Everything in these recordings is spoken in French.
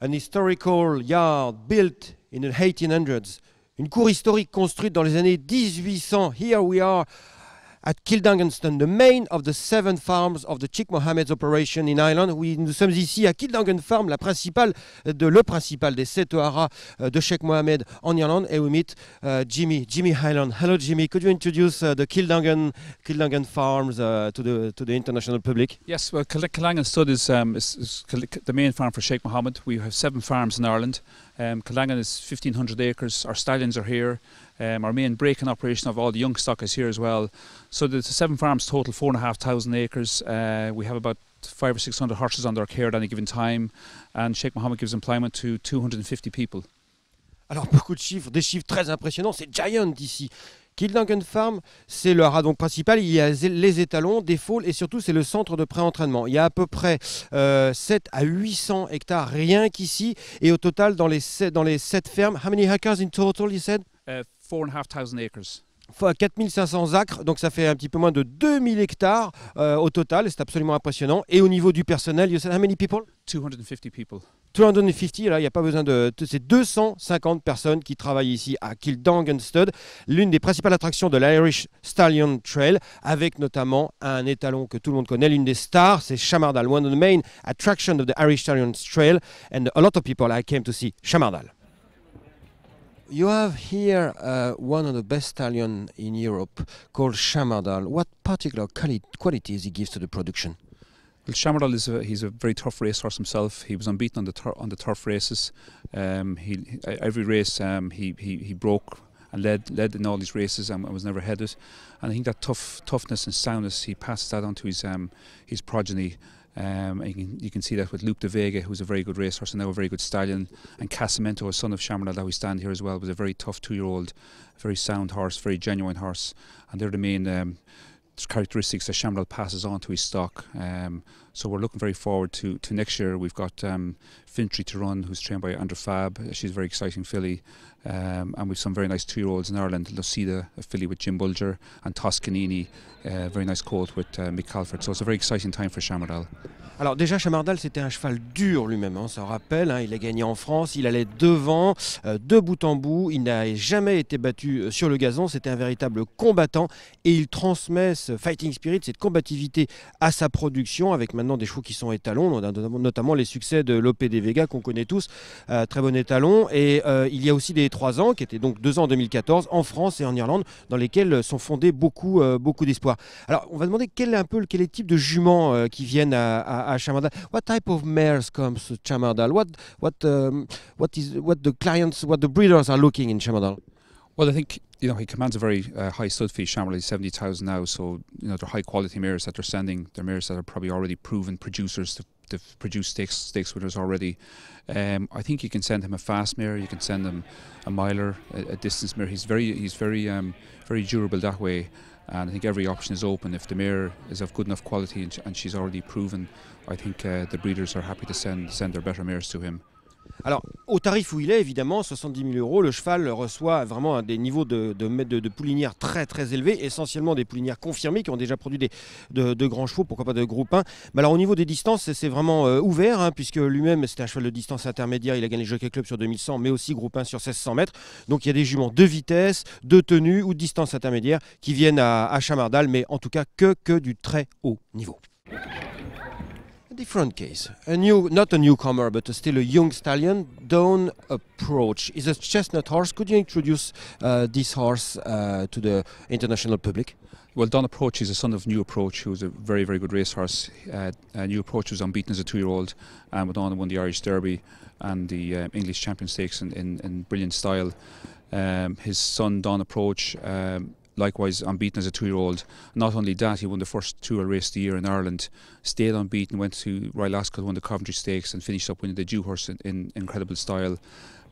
an historical yard built in the 1800s, une cour historique construite dans les années 1800. Here we are at Kildanganston, the main of the seven farms of the Sheikh Mohammed's operation in Ireland. Oui, nous sommes ici à Kildangan Farm, la principale euh, de le principal des sept haras euh, de Sheikh Mohammed en Irlande, and we meet uh, Jimmy, Jimmy Highland. Hello, Jimmy. Could you introduce uh, the Kildangan Kildangan farms uh, to the to the international public? Yes. Well, Kildanganston is, um, is, is, the main farm for Sheikh Mohammed. We have seven farms in Ireland. Um, Kildangan is 1,500 acres. Our stallions are here. um, our opération breaking operation of all the young stock is here as well. So the seven farms total four and a half acres. Uh, we have about five or six hundred horses under our care at any given time, and Sheikh Mohammed gives employment to 250 people. Alors beaucoup de chiffres, des chiffres très impressionnants. C'est Giant ici. Kildangan Farm, c'est le radon principal. Il y a les étalons, des foules et surtout c'est le centre de pré-entraînement. Il y a à peu près euh, 7 à 800 hectares rien qu'ici et au total dans les 7, dans les fermes. How many hackers in total you said? dit uh, 4,5 acres. 4500 acres, donc ça fait un petit peu moins de 2000 hectares euh, au total, c'est absolument impressionnant. Et au niveau du personnel, you said how many people 250 people. 250, là, il n'y a pas besoin de. C'est 250 personnes qui travaillent ici à Stud, l'une des principales attractions de l'Irish Stallion Trail, avec notamment un étalon que tout le monde connaît, l'une des stars, c'est Shamardal, one of the main attractions of the Irish Stallion Trail, and a lot of people I came to see Shamardal. You have here uh, one of the best stallion in Europe called Shamardal. What particular quali qualities he gives to the production? Well, Shamardal is a, he's a very tough racehorse himself. He was unbeaten on the on the turf races. Um, he every race um, he, he he broke and led led in all these races and, was never headed. And I think that tough toughness and soundness he passes that on to his um, his progeny. Um, you can you can see that with Luke de Vega, who's a very good racehorse and now a very good stallion, and Casamento, a son of Shamarnal, that we stand here as well, was a very tough two-year-old, very sound horse, very genuine horse, and they're the main. Um, characteristics that Shamlal passes on to his stock. Um, so we're looking very forward to, to next year. We've got um, Fintry to run, who's trained by Andrew Fab. She's a very exciting filly. Um, and some very nice two-year-olds Lucida, a Jim Bulger, and Toscanini, uh, uh, Mick So it's a very exciting time for Chamardal. Alors déjà, Chamardal, c'était un cheval dur lui-même, hein, on s'en rappelle. Hein. il a gagné en France, il allait devant, euh, de bout en bout. Il n'a jamais été battu euh, sur le gazon. C'était un véritable combattant. Et il transmet ce fighting spirit, cette combativité à sa production, avec maintenant des chevaux qui sont étalons, notamment les succès de l'OP des Vega qu'on connaît tous. Euh, très bon étalon. Et il y a aussi des les trois ans, qui étaient donc deux ans en 2014, en France et en Irlande, dans lesquels sont fondés beaucoup, euh, beaucoup d'espoirs. Alors, on va demander quel est un peu quel est le type de juments euh, qui viennent à, Chamardal. What type of mares comes to Chamardal? What, what, um, what is what the clients, what the breeders are looking in Chamardal? Well, I think you know he commands a very uh, high stud fee. Chamberlain seventy thousand now, so you know they're high quality mares that they're sending. They're mares that are probably already proven producers. To they've produced stakes stakes winners already. Um, I think you can send him a fast mare, you can send him a miler, a, a distance mare. He's very he's very um, very durable that way, and I think every option is open. If the mare is of good enough quality and, and she's already proven, I think uh, the breeders are happy to send send their better mares to him. Alors, au tarif où il est, évidemment, 70 000 euros, le cheval reçoit vraiment des niveaux de, de, poulinières très très élevés, essentiellement des poulinières confirmées qui ont déjà produit de, grands chevaux, pourquoi pas de groupe 1. Mais alors, au niveau des distances, c'est vraiment euh, ouvert, hein, puisque lui-même, c'était un cheval de distance intermédiaire, il a gagné le Jockey Club sur 2100, mais aussi groupe 1 sur 1600 mètres. Donc, il y a des juments de vitesse, de tenue ou de distance intermédiaire qui viennent à, Chamardal, mais en tout cas que du très haut niveau. different case. A new, not a newcomer, but a still a young stallion, Don Approach. is a chestnut horse. Could you introduce uh, this horse uh, to the international public? Well, Don Approach is a son of New Approach, who's a very, very good racehorse. Uh, uh, New Approach was unbeaten as a two-year-old, and with Don won the Irish Derby and the um, English Champion Stakes in, in, in brilliant style. Um, his son Don Approach um, likewise unbeaten as a two-year-old. Not only that, he won the first two-year race of the year in Ireland, stayed unbeaten, went to Rylascott, won the Coventry Stakes, and finished up winning the Dewhurst in, in incredible style.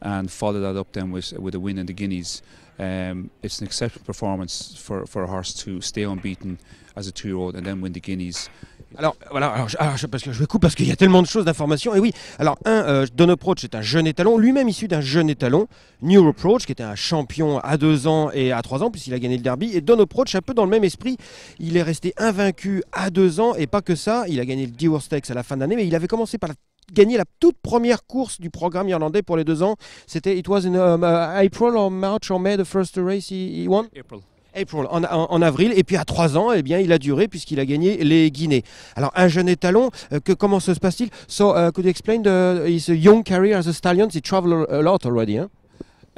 and followed that up then with with a win in the Guineas. Um, it's an exceptional performance for, for a horse to stay unbeaten as a two-year-old and then win the Guineas. Alors, voilà, alors, je, alors, couper parce que je coupe parce qu'il y a tellement de choses d'informations. Et oui, alors, un, euh, Don Approach est un jeune étalon, lui-même issu d'un jeune étalon. New Approach, qui était un champion à 2 ans et à 3 ans, puisqu'il a gagné le derby. Et Don Approach, un peu dans le même esprit, il est resté invaincu à 2 ans. Et pas que ça, il a gagné le Dewar Stakes à la fin de l'année, mais il avait commencé par la gagné la toute première course du programme irlandais pour les deux ans. C'était It was in um, uh, April or March or May the first race he, won. April. April, en, avril, et puis à trois ans, eh bien, il a duré puisqu'il a gagné les Guinées. Alors, un jeune étalon, euh, que, comment se passe-t-il So, uh, could you explain the, young career as a stallion? He traveled a lot already, hein?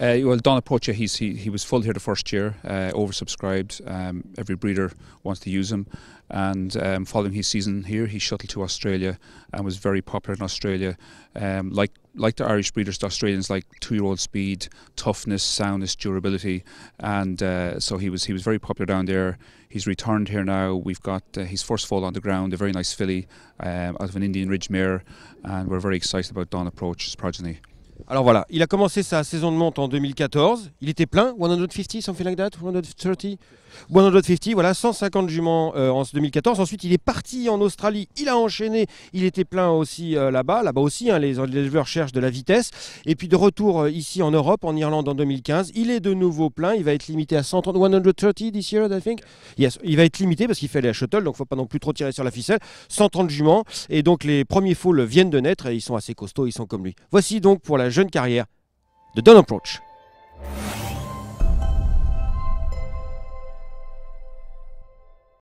Uh, well, Donapocha, he's, he, he was full here the first year, uh, oversubscribed. Um, every breeder wants to use him. And um, following his season here, he shuttled to Australia and was very popular in Australia. Um, like like the Irish breeders, the Australians like two-year-old speed, toughness, soundness, durability, and uh, so he was he was very popular down there. He's returned here now. We've got uh, his first foal on the ground, a very nice filly um, out of an Indian Ridge mare, and we're very excited about Don Approach's progeny. Alors voilà, il a commencé sa saison de monte en 2014. Il était plein, 150, something like that, 130, 150, voilà, 150 juments euh, en 2014. Ensuite, il est parti en Australie, il a enchaîné, il était plein aussi euh, là-bas, là-bas aussi, hein, les éleveurs cherchent de la vitesse. Et puis de retour euh, ici en Europe, en Irlande en 2015, il est de nouveau plein, il va être limité à 130, 130 this year, I think. il va être limité parce qu'il fait les shuttle, donc faut pas non plus trop tirer sur la ficelle. 130 juments, et donc les premiers foules viennent de naître, et ils sont assez costauds, ils sont comme lui. Voici donc pour la jeune carrière de Don Approach.